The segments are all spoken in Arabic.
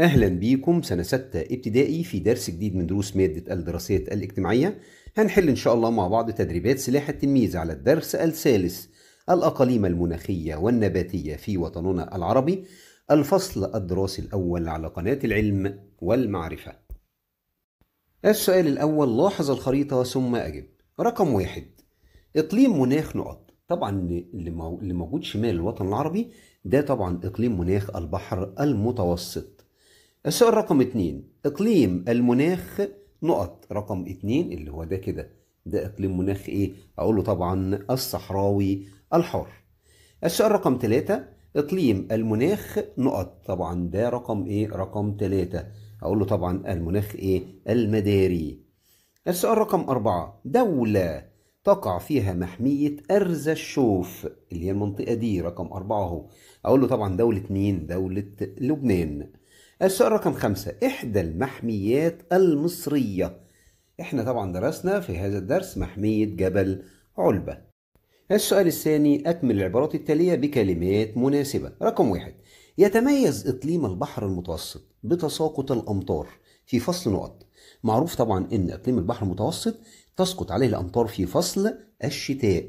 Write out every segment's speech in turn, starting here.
أهلا بيكم سنة ستة ابتدائي في درس جديد من دروس مادة الدراسات الاجتماعية هنحل إن شاء الله مع بعض تدريبات سلاح التلميذ على الدرس الثالث الأقاليم المناخية والنباتية في وطننا العربي الفصل الدراسي الأول على قناة العلم والمعرفة السؤال الأول لاحظ الخريطة ثم أجب رقم واحد إقليم مناخ نقط طبعا اللي موجود شمال الوطن العربي ده طبعا إقليم مناخ البحر المتوسط السؤال رقم اتنين اقليم المناخ نقط رقم اتنين اللي هو ده كده ده اقليم مناخ ايه اقول له طبعا الصحراوي الحار السؤال رقم تلاتة اقليم المناخ نقط طبعا ده رقم ايه رقم تلاتة اقول له طبعا المناخ ايه المداري السؤال رقم أربعة دولة تقع فيها محمية أرز الشوف اللي هي المنطقة دي رقم أربعة أهو أقول له طبعا دولة مين؟ دولة لبنان السؤال رقم خمسة إحدى المحميات المصرية إحنا طبعا درسنا في هذا الدرس محمية جبل علبة السؤال الثاني أكمل العبارات التالية بكلمات مناسبة رقم واحد يتميز إقليم البحر المتوسط بتساقط الأمطار في فصل نقط معروف طبعا إن إقليم البحر المتوسط تسقط عليه الأمطار في فصل الشتاء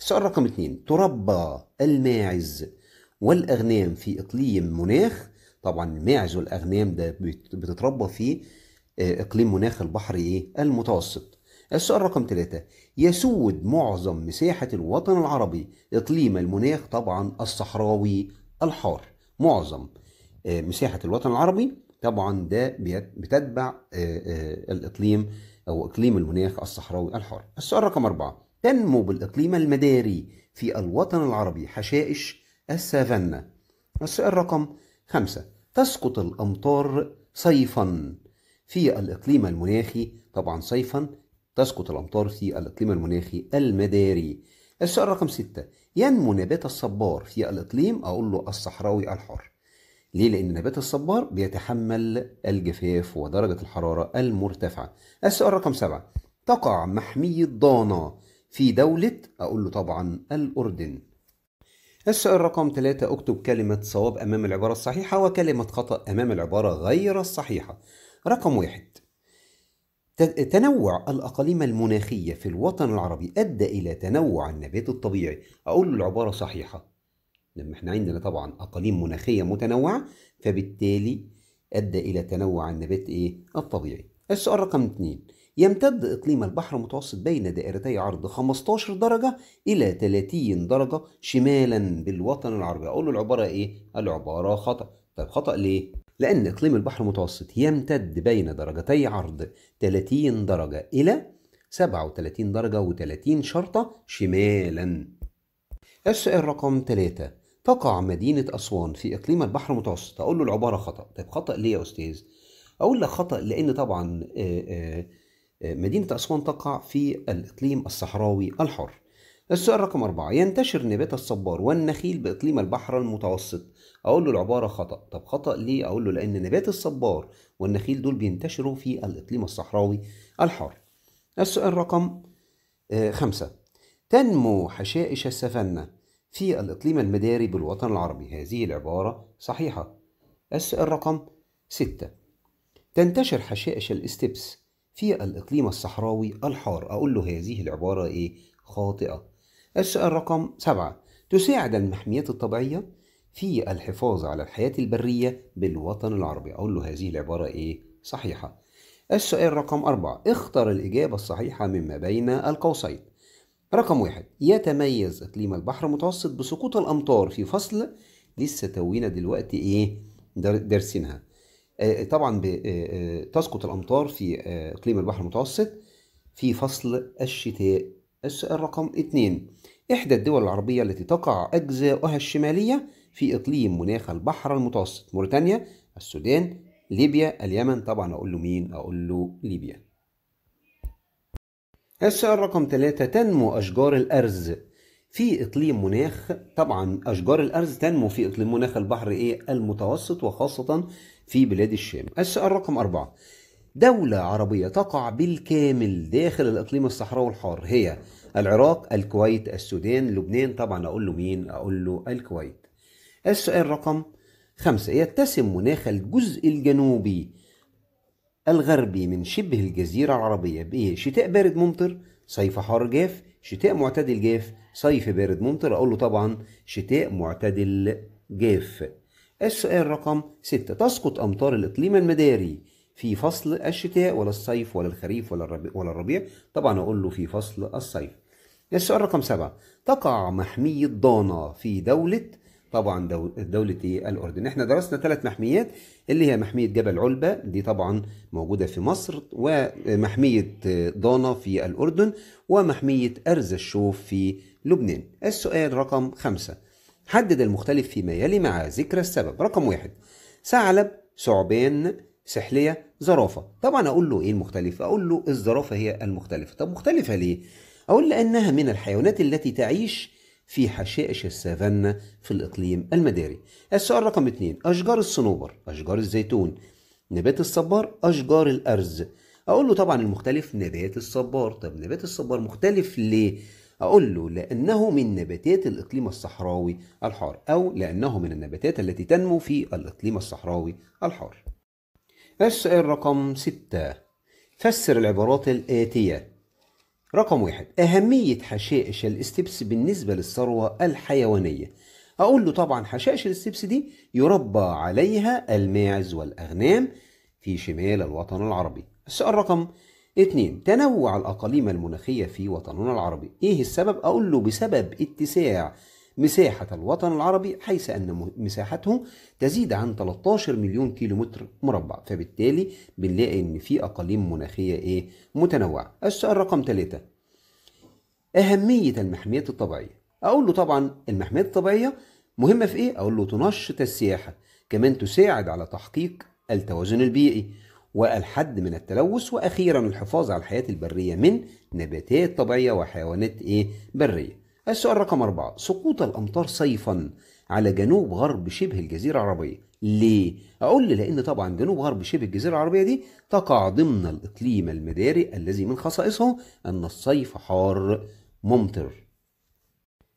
السؤال رقم اثنين تربى الماعز والأغنام في إقليم مناخ طبعا معز الاغنام ده بتتربى في آه، اقليم مناخ البحر ايه المتوسط السؤال رقم ثلاثة يسود معظم مساحة الوطن العربي إقليم المناخ طبعا الصحراوي الحار معظم آه، مساحة الوطن العربي طبعا ده بتتبع آه، الإقليم أو إقليم المناخ الصحراوي الحار السؤال رقم أربعة تنمو بالإقليم المداري في الوطن العربي حشائش السافانا السؤال رقم خمسة تسقط الأمطار صيفا في الإقليم المناخي طبعا صيفا تسقط الأمطار في الإقليم المناخي المداري السؤال رقم ستة ينمو نبات الصبار في الإقليم أقول له الصحراوي الحار ليه؟ لأن نبات الصبار بيتحمل الجفاف ودرجة الحرارة المرتفعة السؤال رقم سبعة تقع محمية ضانا في دولة أقول له طبعا الأردن السؤال رقم 3 اكتب كلمة صواب أمام العبارة الصحيحة وكلمة خطأ أمام العبارة غير الصحيحة رقم واحد تنوع الأقاليم المناخية في الوطن العربي أدى إلى تنوع النبات الطبيعي أقول العبارة صحيحة لما احنا عندنا طبعا أقاليم مناخية متنوعة فبالتالي أدى إلى تنوع النبات إيه؟ الطبيعي السؤال رقم 2 يمتد إقليم البحر المتوسط بين دائرتي عرض 15 درجة إلى 30 درجة شمالا بالوطن العربي أقول له العبارة إيه؟ العبارة خطأ طيب خطأ ليه؟ لأن إقليم البحر المتوسط يمتد بين درجتي عرض 30 درجة إلى 37 درجة و30 شرطة شمالا السؤال رقم 3 تقع مدينة أسوان في إقليم البحر المتوسط أقول له العبارة خطأ طيب خطأ ليه يا أستاذ؟ اقول لك خطا لان طبعا آه، آه، آه، مدينه اسوان تقع في الاقليم الصحراوي الحار السؤال رقم أربعة ينتشر نبات الصبار والنخيل بإقليم البحر المتوسط أقول له العبارة خطأ طب خطأ ليه أقول له لأن نبات الصبار والنخيل دول بينتشروا في الإقليم الصحراوي الحار السؤال رقم خمسة تنمو حشائش السفنة في الإقليم المداري بالوطن العربي هذه العبارة صحيحة السؤال رقم ستة تنتشر حشائش الاستبس في الإقليم الصحراوي الحار أقول له هذه العبارة إيه خاطئة السؤال رقم سبعة تساعد المحميات الطبيعية في الحفاظ على الحياة البرية بالوطن العربي أقول له هذه العبارة إيه صحيحة السؤال رقم أربعة اختر الإجابة الصحيحة مما بين القوسين رقم واحد يتميز إقليم البحر المتوسط بسقوط الأمطار في فصل لسه توينا دلوقتي إيه دارسينها آه، آه، طبعا آه، تسقط الأمطار في إقليم البحر المتوسط في فصل الشتاء السؤال رقم اثنين إحدى الدول العربية التي تقع أجزاؤها الشمالية في إقليم مناخ البحر المتوسط موريتانيا السودان ليبيا اليمن طبعا أقول له مين أقول له ليبيا السؤال رقم ثلاثة تنمو أشجار الأرز في إقليم مناخ طبعا أشجار الأرز تنمو في إقليم مناخ البحر إيه المتوسط وخاصة في بلاد الشام السؤال رقم أربعة دولة عربية تقع بالكامل داخل الإقليم الصحراوي الحار هي العراق الكويت السودان لبنان طبعا أقول له مين أقول له الكويت السؤال رقم خمسة يتسم مناخ الجزء الجنوبي الغربي من شبه الجزيرة العربية بإيه شتاء بارد ممطر صيف حار جاف شتاء معتدل جاف صيف بارد ممطر اقول له طبعا شتاء معتدل جاف السؤال رقم 6 تسقط امطار الاقليم المداري في فصل الشتاء ولا الصيف ولا الخريف ولا الربيع, ولا الربيع. طبعا اقول له في فصل الصيف السؤال رقم 7 تقع محمية ضانا في دولة طبعا دولة الأردن احنا درسنا ثلاث محميات اللي هي محمية جبل علبة دي طبعا موجودة في مصر ومحمية ضانا في الأردن ومحمية أرز الشوف في لبنان السؤال رقم خمسة حدد المختلف فيما يلي مع ذكر السبب رقم واحد ثعلب ثعبان سحلية زرافة طبعا أقول له إيه المختلف أقول له الزرافة هي المختلفة طب مختلفة ليه أقول لأنها من الحيوانات التي تعيش في حشائش السافانا في الإقليم المداري السؤال رقم اثنين أشجار الصنوبر أشجار الزيتون نبات الصبار أشجار الأرز أقول له طبعا المختلف نبات الصبار طب نبات الصبار مختلف ليه أقول له لأنه من نباتات الإقليم الصحراوي الحار أو لأنه من النباتات التي تنمو في الإقليم الصحراوي الحار السؤال رقم ستة فسر العبارات الآتية رقم واحد أهمية حشائش الاستبس بالنسبة للثروة الحيوانية أقول له طبعا حشائش الاستبس دي يربى عليها الماعز والأغنام في شمال الوطن العربي السؤال رقم اتنين تنوع الأقاليم المناخية في وطننا العربي إيه السبب؟ أقول له بسبب اتساع مساحة الوطن العربي حيث أن مساحته تزيد عن 13 مليون كيلومتر مربع فبالتالي بنلاقي أن في أقاليم مناخية إيه متنوعة السؤال رقم ثلاثة أهمية المحميات الطبيعية أقول له طبعا المحميات الطبيعية مهمة في إيه؟ أقول له تنشط السياحة كمان تساعد على تحقيق التوازن البيئي والحد من التلوث واخيرا الحفاظ على الحياه البريه من نباتات طبيعيه وحيوانات ايه بريه السؤال رقم أربعة سقوط الأمطار صيفا على جنوب غرب شبه الجزيرة العربية ليه؟ أقول لأن طبعا جنوب غرب شبه الجزيرة العربية دي تقع ضمن الإقليم المداري الذي من خصائصه أن الصيف حار ممطر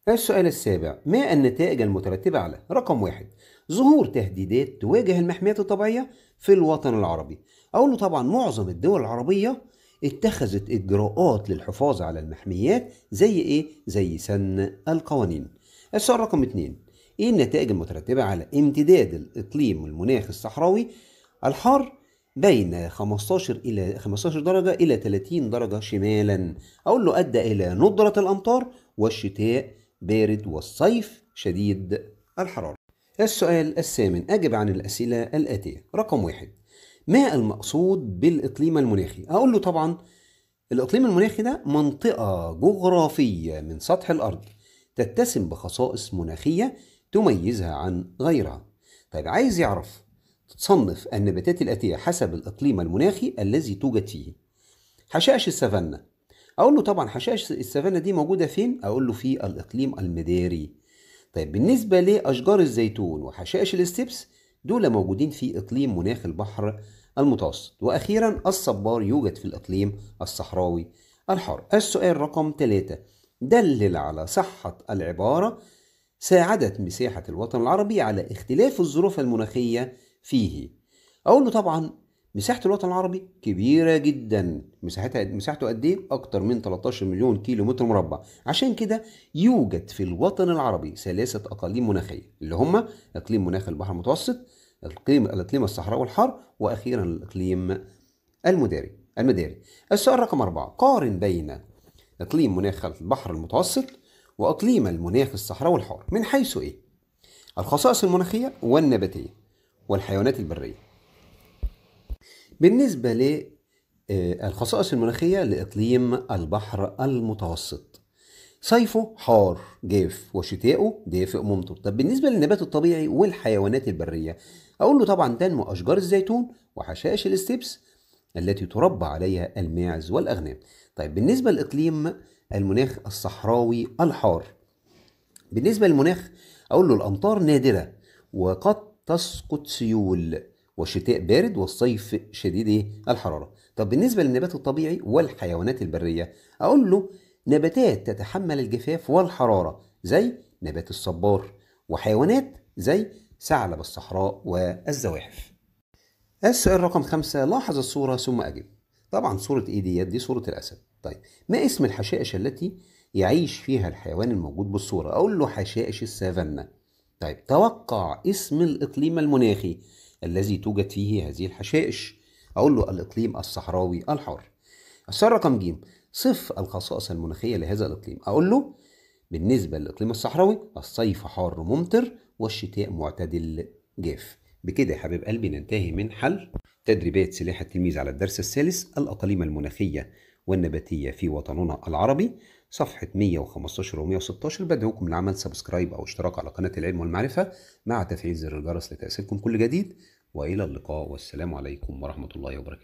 السؤال السابع ما النتائج المترتبة على رقم واحد ظهور تهديدات تواجه المحميات الطبيعية في الوطن العربي أقول له طبعا معظم الدول العربية اتخذت إجراءات للحفاظ على المحميات زي إيه؟ زي سن القوانين السؤال رقم اتنين إيه النتائج المترتبة على امتداد الإقليم والمناخ الصحراوي الحار بين 15 إلى 15 درجة إلى 30 درجة شمالا أقول له أدى إلى ندرة الأمطار والشتاء بارد والصيف شديد الحرارة السؤال الثامن أجب عن الأسئلة الآتية رقم واحد ما المقصود بالإقليم المناخي؟ أقول له طبعا الإقليم المناخي ده منطقة جغرافية من سطح الأرض تتسم بخصائص مناخية تميزها عن غيرها طيب عايز يعرف تصنف النباتات الآتية حسب الإقليم المناخي الذي توجد فيه حشائش السافانا أقول له طبعا حشائش السافانا دي موجودة فين؟ أقول له في الإقليم المداري طيب بالنسبة لأشجار الزيتون وحشائش الاستبس دول موجودين في إقليم مناخ البحر المتوسط وأخيرا الصبار يوجد في الإقليم الصحراوي الحار السؤال رقم 3 دلل على صحة العبارة ساعدت مساحة الوطن العربي على اختلاف الظروف المناخية فيه أقول له طبعا مساحة الوطن العربي كبيرة جدا مساحتها مساحته قد ايه؟ أكتر من 13 مليون كيلو متر مربع عشان كده يوجد في الوطن العربي ثلاثة أقاليم مناخية اللي هما إقليم مناخ البحر المتوسط الإقليم الإقليم الصحراء الحار وأخيرا الإقليم المداري المداري السؤال رقم أربعة قارن بين إقليم مناخ البحر المتوسط وإقليم المناخ الصحراء الحار من حيث إيه؟ الخصائص المناخية والنباتية والحيوانات البرية بالنسبة للخصائص آه، المناخية لإقليم البحر المتوسط صيفه حار جاف وشتاؤه دافئ ممطر طب بالنسبة للنبات الطبيعي والحيوانات البرية أقول له طبعا تنمو أشجار الزيتون وحشائش الاستبس التي تربى عليها الماعز والأغنام طيب بالنسبة لإقليم المناخ الصحراوي الحار بالنسبة للمناخ أقول له الأمطار نادرة وقد تسقط سيول والشتاء بارد والصيف شديد إيه؟ الحرارة طب بالنسبة للنبات الطبيعي والحيوانات البرية أقول له نباتات تتحمل الجفاف والحرارة زي نبات الصبار وحيوانات زي ثعلب الصحراء والزواحف السؤال رقم خمسة لاحظ الصورة ثم أجب طبعا صورة إيه ديت دي صورة الأسد طيب ما اسم الحشائش التي يعيش فيها الحيوان الموجود بالصورة أقول له حشائش السافانا طيب توقع اسم الإقليم المناخي الذي توجد فيه هذه الحشائش أقول له الإقليم الصحراوي الحار السؤال رقم ج صف الخصائص المناخية لهذا الإقليم أقول له بالنسبة للإقليم الصحراوي الصيف حار ممطر والشتاء معتدل جاف بكده يا حبيب قلبي ننتهي من حل تدريبات سلاح التلميذ على الدرس الثالث الأقاليم المناخية والنباتية في وطننا العربي صفحة 115 و 116 بدعوكم لعمل سبسكرايب أو اشتراك على قناة العلم والمعرفة مع تفعيل زر الجرس لتأسيلكم كل جديد وإلى اللقاء والسلام عليكم ورحمة الله وبركاته